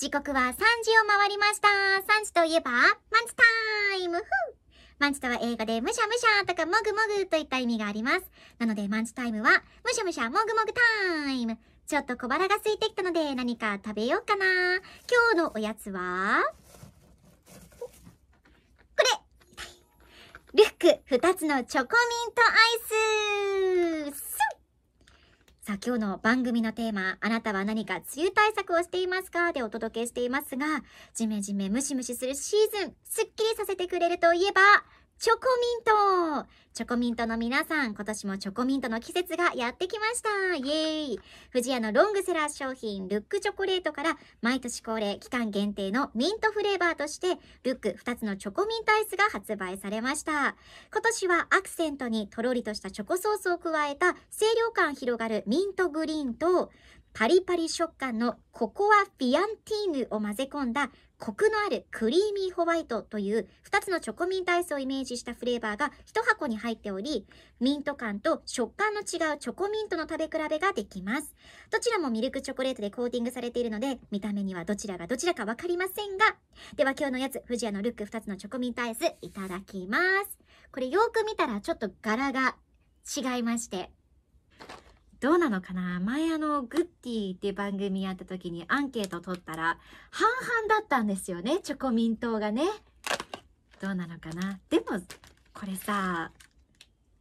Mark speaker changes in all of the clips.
Speaker 1: 時刻は3時を回りました。3時といえば、マンチタイムふマンチとは英語でむしゃむしゃとかもぐもぐといった意味があります。なのでマンチタイムは、むしゃむしゃもぐもぐタイム。ちょっと小腹が空いてきたので何か食べようかな。今日のおやつは、これリュック2つのチョコミントアイスさあ今日の番組のテーマ、あなたは何か梅雨対策をしていますかでお届けしていますが、ジメジメムシムシするシーズン、すっきりさせてくれるといえば、チョコミントチョコミントの皆さん、今年もチョコミントの季節がやってきました。イエーイ富士屋のロングセラー商品、ルックチョコレートから、毎年恒例期間限定のミントフレーバーとして、ルック2つのチョコミントアイスが発売されました。今年はアクセントにとろりとしたチョコソースを加えた、清涼感広がるミントグリーンと、パリパリ食感のココアフィアンティーヌを混ぜ込んだコクのあるクリーミーホワイトという2つのチョコミントアイスをイメージしたフレーバーが1箱に入っており、ミント感と食感の違うチョコミントの食べ比べができます。どちらもミルクチョコレートでコーティングされているので、見た目にはどちらがどちらかわかりませんが、では今日のやつ、富士屋のルック2つのチョコミントアイスいただきます。これよく見たらちょっと柄が違いまして、どうなのかな前あの、グッディって番
Speaker 2: 組やった時にアンケート取ったら、半々だったんですよね、チョコミン党がね。どうなのかなでも、これさ、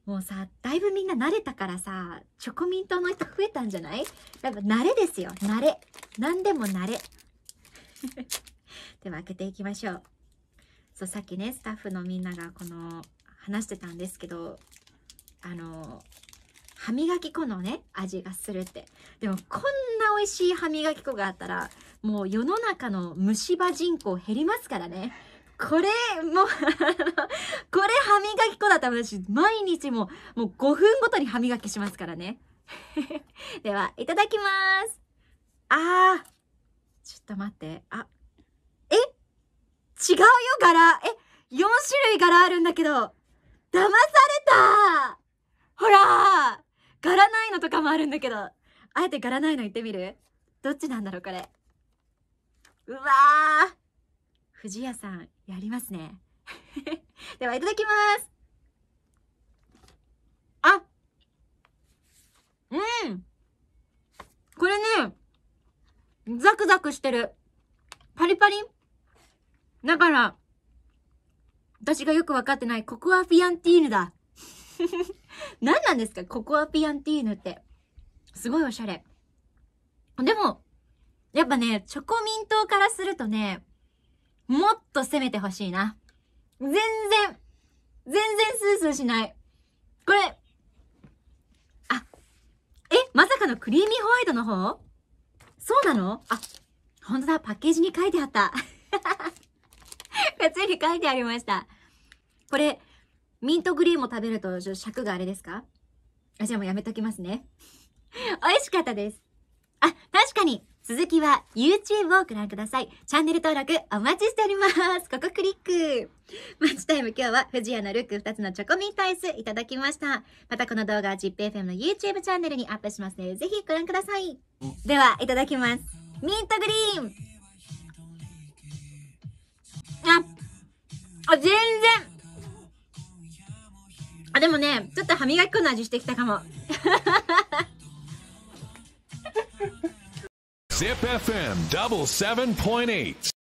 Speaker 2: もうさ、だいぶみんな慣れたからさ、チョコミン党の人増えたんじゃないやっぱ慣れですよ、慣れ。何でも慣れ。では開けていきましょう。そう、さっきね、スタッフのみんながこの、話してたんですけど、あの、歯磨き粉のね味がするってでもこんな美味しい歯磨き粉があったらもう世の中の虫歯人口減りますからねこれもう これ歯磨き粉だったら私毎日ももう5分ごとに歯磨きしますからね ではいただきますあーちょっと待ってあえ違うよ柄え4種類柄あるんだけど騙されたほら柄ないのとかもあるんだけど。あえて柄ないの言ってみるどっちなんだろう、これ。うわー。藤屋さん、やりますね。では、いただきます。あうんこれね、ザクザクしてる。パリパリだから、私がよくわかってないココアフィアンティーヌだ。何なんですかココアピアンティーヌって。すごいおしゃれ。でも、やっぱね、チョコミントからするとね、もっと攻めてほしいな。全然、全然スースーしない。これ、あ、え、まさかのクリーミーホワイトの方そうなのあ、ほんとだ、パッケージに書いてあった。こっちに書いてありました。これ、ミントグリーンも食べると、尺があれですかあ、じゃあもうやめときますね。美味しかったです。あ、確かに続きは YouTube をご覧ください。チャンネル登録お待ちしております。ここクリック。マッチタイム今日は藤屋のルック2つのチョコミントアイスいただきました。またこの動画は ZIPFM の YouTube チャンネルにアップしますので、ぜひご覧ください。では、いただきます。ミントグリーンあ、あ、全でもね、ちょっと歯磨き粉の味してきたかも。
Speaker 1: ZipFM 77.8